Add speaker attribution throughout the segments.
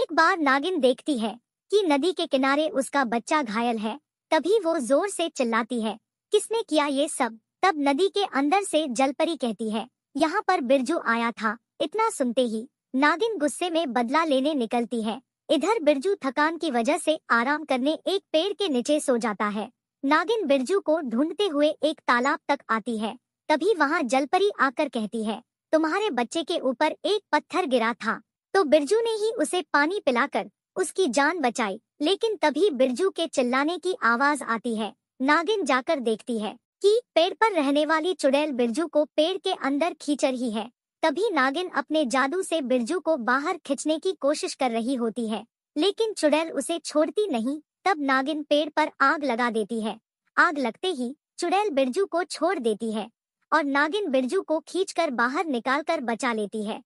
Speaker 1: एक बार नागिन देखती है कि नदी के किनारे उसका बच्चा घायल है तभी वो जोर से चिल्लाती है किसने किया ये सब तब नदी के अंदर से जलपरी कहती है यहाँ पर बिरजू आया था इतना सुनते ही नागिन गुस्से में बदला लेने निकलती है इधर बिरजू थकान की वजह से आराम करने एक पेड़ के नीचे सो जाता है नागिन बिरजू को ढूंढते हुए एक तालाब तक आती है तभी वहाँ जलपरी आकर कहती है तुम्हारे बच्चे के ऊपर एक पत्थर गिरा था तो बिरजू ने ही उसे पानी पिलाकर उसकी जान बचाई लेकिन तभी बिरजू के चिल्लाने की आवाज आती है नागिन जाकर देखती है कि पेड़ पर रहने वाली चुड़ैल बिरजू को पेड़ के अंदर खींच रही है तभी नागिन अपने जादू से बिरजू को बाहर खींचने की कोशिश कर रही होती है लेकिन चुड़ैल उसे छोड़ती नहीं तब नागिन पेड़ पर आग लगा देती है आग लगते ही चुड़ैल बिरजू को छोड़ देती है और नागिन बिरजू को खींचकर बाहर निकालकर बचा लेती है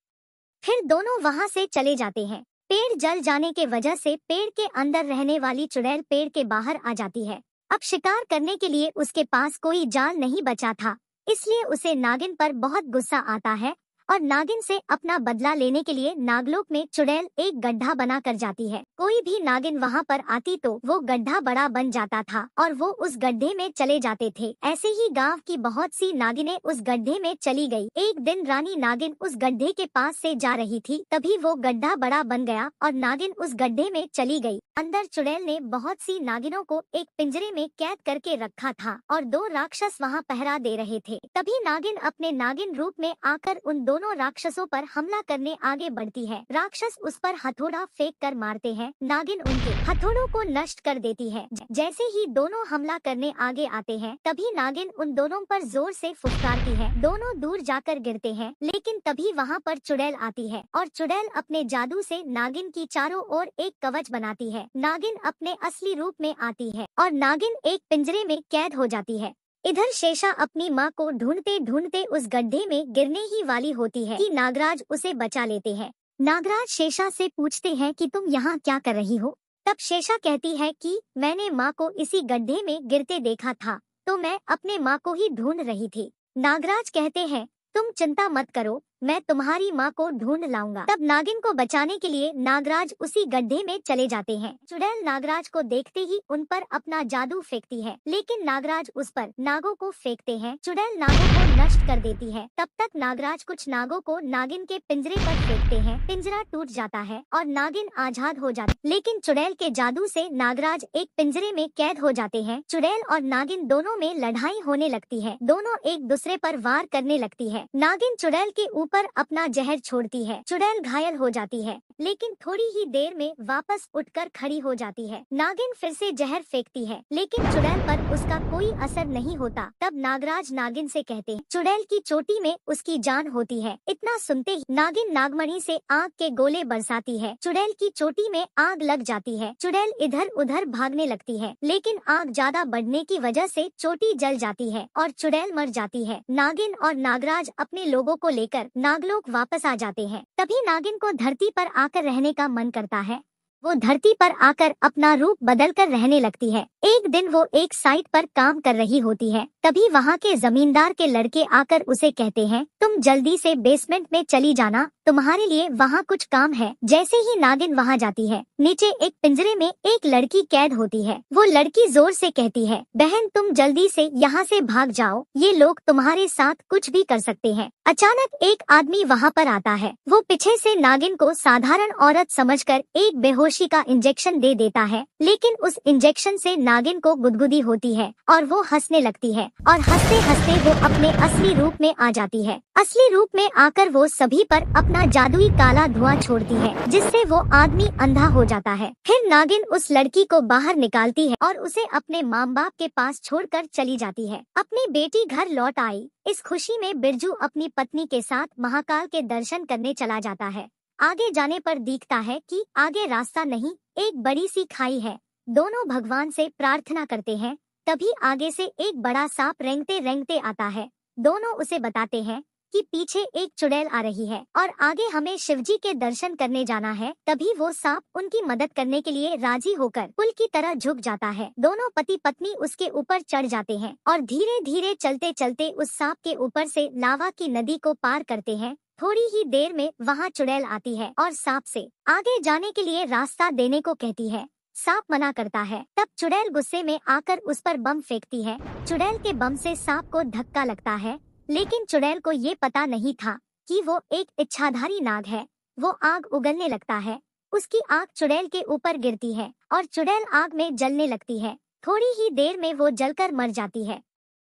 Speaker 1: फिर दोनों वहां से चले जाते हैं पेड़ जल जाने के वजह से पेड़ के अंदर रहने वाली चुड़ैल पेड़ के बाहर आ जाती है अब शिकार करने के लिए उसके पास कोई जाल नहीं बचा था इसलिए उसे नागिन पर बहुत गुस्सा आता है और नागिन से अपना बदला लेने के लिए नागलोक में चुड़ैल एक गड्ढा बना कर जाती है कोई भी नागिन वहाँ पर आती तो वो गड्ढा बड़ा बन जाता था और वो उस गड्ढे में चले जाते थे ऐसे ही गाँव की बहुत सी नागिने उस गड्ढे में चली गयी एक दिन रानी नागिन उस गड्ढे के पास से जा रही थी तभी वो गड्ढा बड़ा बन गया और नागिन उस गड्ढे में चली गयी अंदर चुड़ैल ने बहुत सी नागिनों को एक पिंजरे में कैद करके रखा था और दो राक्षस वहाँ पहरा दे रहे थे तभी नागिन अपने नागिन रूप में आकर उन दो दोनों राक्षसों पर हमला करने आगे बढ़ती है राक्षस उस पर हथौड़ा फेंक कर मारते हैं नागिन उनके हथौड़ों को नष्ट कर देती है जैसे ही दोनों हमला करने आगे आते हैं तभी नागिन उन दोनों पर जोर से फुसकारती है दोनों दूर जाकर गिरते हैं लेकिन तभी वहाँ पर चुड़ैल आती है और चुड़ैल अपने जादू से नागिन की चारों ओर एक कवच बनाती है नागिन अपने असली रूप में आती है और नागिन एक पिंजरे में कैद हो जाती है इधर शेषा अपनी माँ को ढूंढते ढूंढते उस गड्ढे में गिरने ही वाली होती है कि नागराज उसे बचा लेते हैं नागराज शेषा से पूछते हैं कि तुम यहाँ क्या कर रही हो तब शेषा कहती है कि मैंने माँ को इसी गड्ढे में गिरते देखा था तो मैं अपने माँ को ही ढूंढ रही थी नागराज कहते हैं तुम चिंता मत करो मैं तुम्हारी माँ को ढूंढ लाऊंगा तब नागिन को बचाने के लिए नागराज उसी गड्ढे में चले जाते हैं चुड़ैल नागराज को देखते ही उन पर अपना जादू फेंकती है लेकिन नागराज उस पर नागों को फेंकते हैं चुड़ैल नागों को नष्ट कर देती है तब तक नागराज कुछ नागों को नागिन के पिंजरे पर फेंकते हैं पिंजरा टूट जाता है और नागिन आजाद हो जाती लेकिन चुड़ैल के जादू से नागराज एक पिंजरे में कैद हो जाते हैं चुड़ैल और नागिन दोनों में लड़ाई होने लगती है दोनों एक दूसरे पर वार करने लगती है नागिन चुड़ैल के ऊपर ऊपर अपना जहर छोड़ती है चुड़ैल घायल हो जाती है लेकिन थोड़ी ही देर में वापस उठकर खड़ी हो जाती है नागिन फिर से जहर फेंकती है लेकिन चुड़ैल पर उसका कोई असर नहीं होता तब नागराज नागिन से कहते हैं चुड़ैल की चोटी में उसकी जान होती है इतना सुनते ही नागिन नागमणि से आग के गोले बरसाती है चुड़ैल की चोटी में आग लग जाती है चुड़ैल इधर उधर भागने लगती है लेकिन आग ज्यादा बढ़ने की वजह से चोटी जल जाती है और चुड़ैल मर जाती है नागिन और नागराज अपने लोगों को लेकर नागलोक वापस आ जाते हैं तभी नागिन को धरती पर आकर रहने का मन करता है वो धरती पर आकर अपना रूप बदल कर रहने लगती है एक दिन वो एक साइट पर काम कर रही होती है तभी वहाँ के जमींदार के लड़के आकर उसे कहते हैं तुम जल्दी से बेसमेंट में चली जाना तुम्हारे लिए वहाँ कुछ काम है जैसे ही नागिन वहाँ जाती है नीचे एक पिंजरे में एक लड़की कैद होती है वो लड़की जोर से कहती है बहन तुम जल्दी से यहाँ से भाग जाओ ये लोग तुम्हारे साथ कुछ भी कर सकते हैं अचानक एक आदमी वहाँ पर आता है वो पीछे से नागिन को साधारण औरत समझकर एक बेहोश बेहोशी का इंजेक्शन दे देता है लेकिन उस इंजेक्शन से नागिन को गुदगुदी होती है और वो हंसने लगती है और हंसते हंसते वो अपने असली रूप में आ जाती है असली रूप में आकर वो सभी पर अपना जादुई काला धुआं छोड़ती है जिससे वो आदमी अंधा हो जाता है फिर नागिन उस लड़की को बाहर निकालती है और उसे अपने माँ बाप के पास कर चली जाती है अपनी बेटी घर लौट आई इस खुशी में बिरजू अपनी पत्नी के साथ महाकाल के दर्शन करने चला जाता है आगे जाने पर दिखता है कि आगे रास्ता नहीं एक बड़ी सी खाई है दोनों भगवान से प्रार्थना करते हैं तभी आगे से एक बड़ा सांप रेंगते रेंगते आता है दोनों उसे बताते हैं कि पीछे एक चुड़ैल आ रही है और आगे हमें शिवजी के दर्शन करने जाना है तभी वो सांप उनकी मदद करने के लिए राजी होकर पुल की तरह झुक जाता है दोनों पति पत्नी उसके ऊपर चढ़ जाते हैं और धीरे धीरे चलते चलते उस सांप के ऊपर से लावा की नदी को पार करते हैं थोड़ी ही देर में वहाँ चुड़ैल आती है और सांप से आगे जाने के लिए रास्ता देने को कहती है सांप मना करता है तब चुड़ैल गुस्से में आकर उस पर बम फेंकती है चुड़ैल के बम से सांप को धक्का लगता है लेकिन चुड़ैल को ये पता नहीं था कि वो एक इच्छाधारी नाग है वो आग उगलने लगता है उसकी आग चुड़ैल के ऊपर गिरती है और चुड़ैल आग में जलने लगती है थोड़ी ही देर में वो जलकर मर जाती है